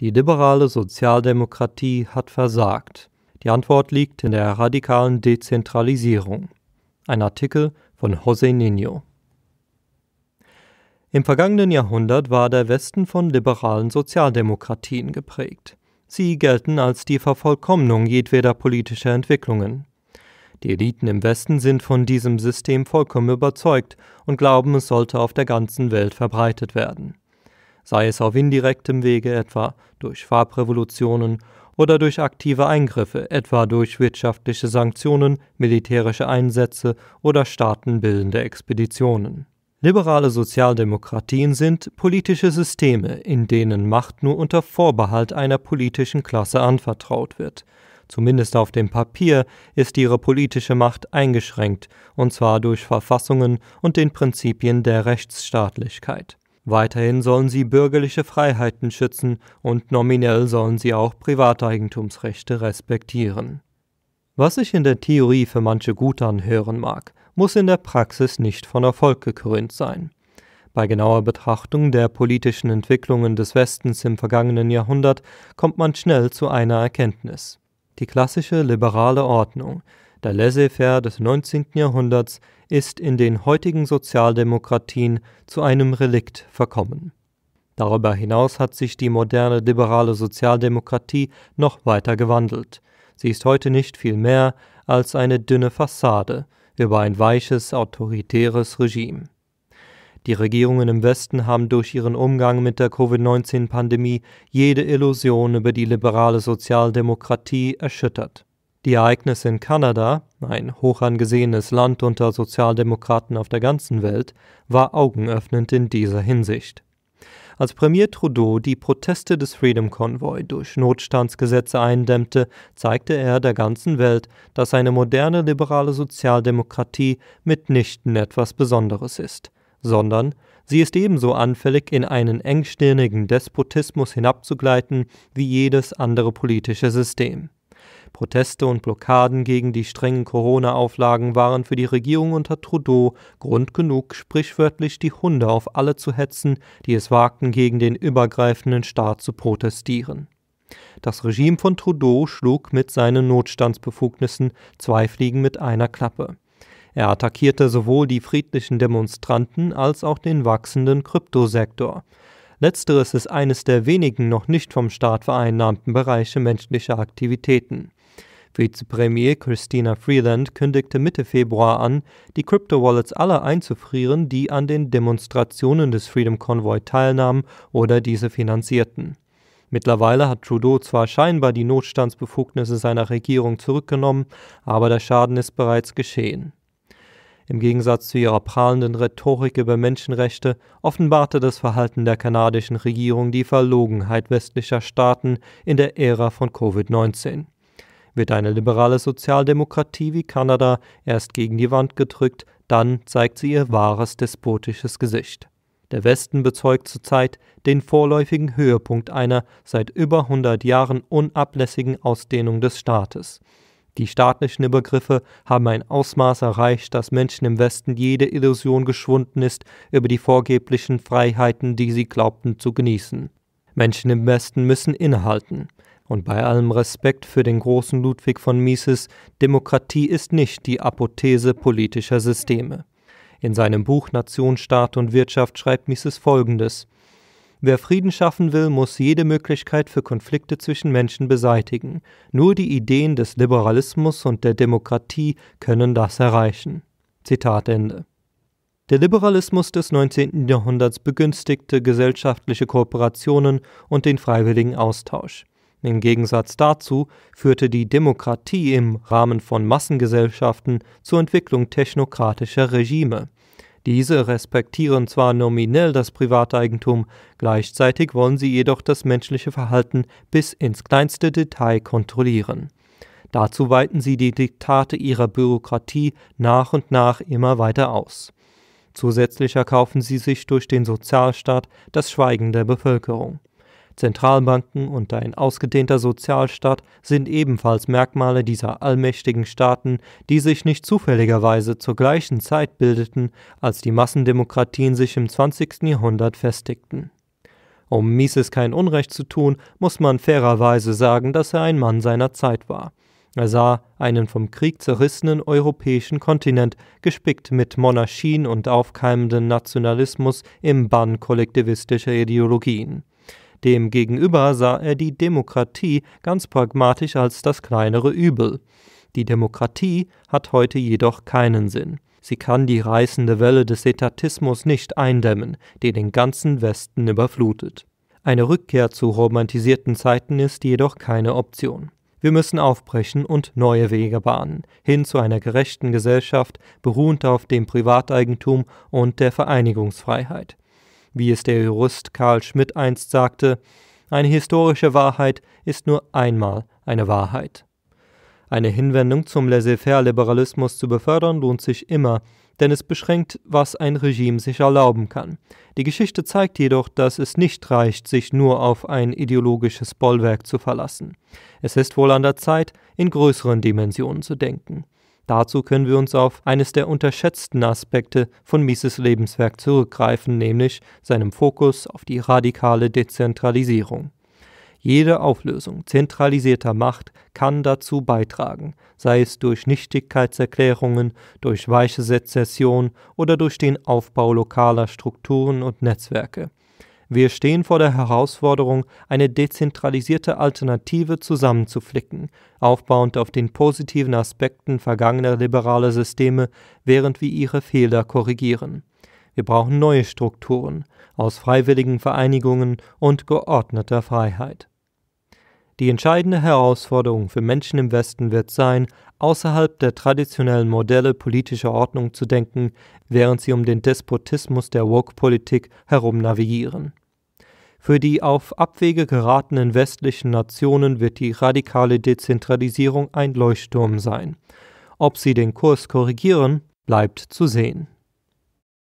Die liberale Sozialdemokratie hat versagt. Die Antwort liegt in der radikalen Dezentralisierung. Ein Artikel von José Nino. Im vergangenen Jahrhundert war der Westen von liberalen Sozialdemokratien geprägt. Sie gelten als die Vervollkommnung jedweder politischer Entwicklungen. Die Eliten im Westen sind von diesem System vollkommen überzeugt und glauben, es sollte auf der ganzen Welt verbreitet werden sei es auf indirektem Wege etwa durch Farbrevolutionen oder durch aktive Eingriffe, etwa durch wirtschaftliche Sanktionen, militärische Einsätze oder staatenbildende Expeditionen. Liberale Sozialdemokratien sind politische Systeme, in denen Macht nur unter Vorbehalt einer politischen Klasse anvertraut wird. Zumindest auf dem Papier ist ihre politische Macht eingeschränkt, und zwar durch Verfassungen und den Prinzipien der Rechtsstaatlichkeit. Weiterhin sollen sie bürgerliche Freiheiten schützen und nominell sollen sie auch Privateigentumsrechte respektieren. Was sich in der Theorie für manche gut anhören mag, muss in der Praxis nicht von Erfolg gekrönt sein. Bei genauer Betrachtung der politischen Entwicklungen des Westens im vergangenen Jahrhundert kommt man schnell zu einer Erkenntnis. Die klassische liberale Ordnung, der Laissez-faire des 19. Jahrhunderts ist in den heutigen Sozialdemokratien zu einem Relikt verkommen. Darüber hinaus hat sich die moderne liberale Sozialdemokratie noch weiter gewandelt. Sie ist heute nicht viel mehr als eine dünne Fassade über ein weiches, autoritäres Regime. Die Regierungen im Westen haben durch ihren Umgang mit der Covid-19-Pandemie jede Illusion über die liberale Sozialdemokratie erschüttert. Die Ereignisse in Kanada, ein hochangesehenes Land unter Sozialdemokraten auf der ganzen Welt, war augenöffnend in dieser Hinsicht. Als Premier Trudeau die Proteste des Freedom Convoy durch Notstandsgesetze eindämmte, zeigte er der ganzen Welt, dass eine moderne liberale Sozialdemokratie mitnichten etwas Besonderes ist, sondern sie ist ebenso anfällig, in einen engstirnigen Despotismus hinabzugleiten wie jedes andere politische System. Proteste und Blockaden gegen die strengen Corona-Auflagen waren für die Regierung unter Trudeau Grund genug, sprichwörtlich die Hunde auf alle zu hetzen, die es wagten, gegen den übergreifenden Staat zu protestieren. Das Regime von Trudeau schlug mit seinen Notstandsbefugnissen zwei Fliegen mit einer Klappe. Er attackierte sowohl die friedlichen Demonstranten als auch den wachsenden Kryptosektor. Letzteres ist eines der wenigen noch nicht vom Staat vereinnahmten Bereiche menschlicher Aktivitäten. Vizepremier Christina Freeland kündigte Mitte Februar an, die Crypto-Wallets aller einzufrieren, die an den Demonstrationen des Freedom Convoy teilnahmen oder diese finanzierten. Mittlerweile hat Trudeau zwar scheinbar die Notstandsbefugnisse seiner Regierung zurückgenommen, aber der Schaden ist bereits geschehen. Im Gegensatz zu ihrer prahlenden Rhetorik über Menschenrechte offenbarte das Verhalten der kanadischen Regierung die Verlogenheit westlicher Staaten in der Ära von Covid-19. Wird eine liberale Sozialdemokratie wie Kanada erst gegen die Wand gedrückt, dann zeigt sie ihr wahres despotisches Gesicht. Der Westen bezeugt zurzeit den vorläufigen Höhepunkt einer seit über 100 Jahren unablässigen Ausdehnung des Staates. Die staatlichen Übergriffe haben ein Ausmaß erreicht, dass Menschen im Westen jede Illusion geschwunden ist über die vorgeblichen Freiheiten, die sie glaubten zu genießen. Menschen im Westen müssen innehalten. Und bei allem Respekt für den großen Ludwig von Mises, Demokratie ist nicht die Apothese politischer Systeme. In seinem Buch Nation, Staat und Wirtschaft schreibt Mises Folgendes Wer Frieden schaffen will, muss jede Möglichkeit für Konflikte zwischen Menschen beseitigen. Nur die Ideen des Liberalismus und der Demokratie können das erreichen. Zitat Ende. Der Liberalismus des 19. Jahrhunderts begünstigte gesellschaftliche Kooperationen und den freiwilligen Austausch. Im Gegensatz dazu führte die Demokratie im Rahmen von Massengesellschaften zur Entwicklung technokratischer Regime. Diese respektieren zwar nominell das Privateigentum, gleichzeitig wollen sie jedoch das menschliche Verhalten bis ins kleinste Detail kontrollieren. Dazu weiten sie die Diktate ihrer Bürokratie nach und nach immer weiter aus. Zusätzlich erkaufen sie sich durch den Sozialstaat das Schweigen der Bevölkerung. Zentralbanken und ein ausgedehnter Sozialstaat sind ebenfalls Merkmale dieser allmächtigen Staaten, die sich nicht zufälligerweise zur gleichen Zeit bildeten, als die Massendemokratien sich im 20. Jahrhundert festigten. Um Mises kein Unrecht zu tun, muss man fairerweise sagen, dass er ein Mann seiner Zeit war. Er sah einen vom Krieg zerrissenen europäischen Kontinent, gespickt mit Monarchien und aufkeimenden Nationalismus im Bann kollektivistischer Ideologien. Demgegenüber sah er die Demokratie ganz pragmatisch als das kleinere Übel. Die Demokratie hat heute jedoch keinen Sinn. Sie kann die reißende Welle des Etatismus nicht eindämmen, die den ganzen Westen überflutet. Eine Rückkehr zu romantisierten Zeiten ist jedoch keine Option. Wir müssen aufbrechen und neue Wege bahnen, hin zu einer gerechten Gesellschaft, beruhend auf dem Privateigentum und der Vereinigungsfreiheit. Wie es der Jurist Karl Schmidt einst sagte, eine historische Wahrheit ist nur einmal eine Wahrheit. Eine Hinwendung zum Laissez-faire-Liberalismus zu befördern lohnt sich immer, denn es beschränkt, was ein Regime sich erlauben kann. Die Geschichte zeigt jedoch, dass es nicht reicht, sich nur auf ein ideologisches Bollwerk zu verlassen. Es ist wohl an der Zeit, in größeren Dimensionen zu denken. Dazu können wir uns auf eines der unterschätzten Aspekte von Mises Lebenswerk zurückgreifen, nämlich seinem Fokus auf die radikale Dezentralisierung. Jede Auflösung zentralisierter Macht kann dazu beitragen, sei es durch Nichtigkeitserklärungen, durch weiche Sezession oder durch den Aufbau lokaler Strukturen und Netzwerke. Wir stehen vor der Herausforderung, eine dezentralisierte Alternative zusammenzuflicken, aufbauend auf den positiven Aspekten vergangener liberaler Systeme, während wir ihre Fehler korrigieren. Wir brauchen neue Strukturen aus freiwilligen Vereinigungen und geordneter Freiheit. Die entscheidende Herausforderung für Menschen im Westen wird sein, außerhalb der traditionellen Modelle politischer Ordnung zu denken, während sie um den Despotismus der Woke-Politik herum navigieren. Für die auf Abwege geratenen westlichen Nationen wird die radikale Dezentralisierung ein Leuchtturm sein. Ob sie den Kurs korrigieren, bleibt zu sehen.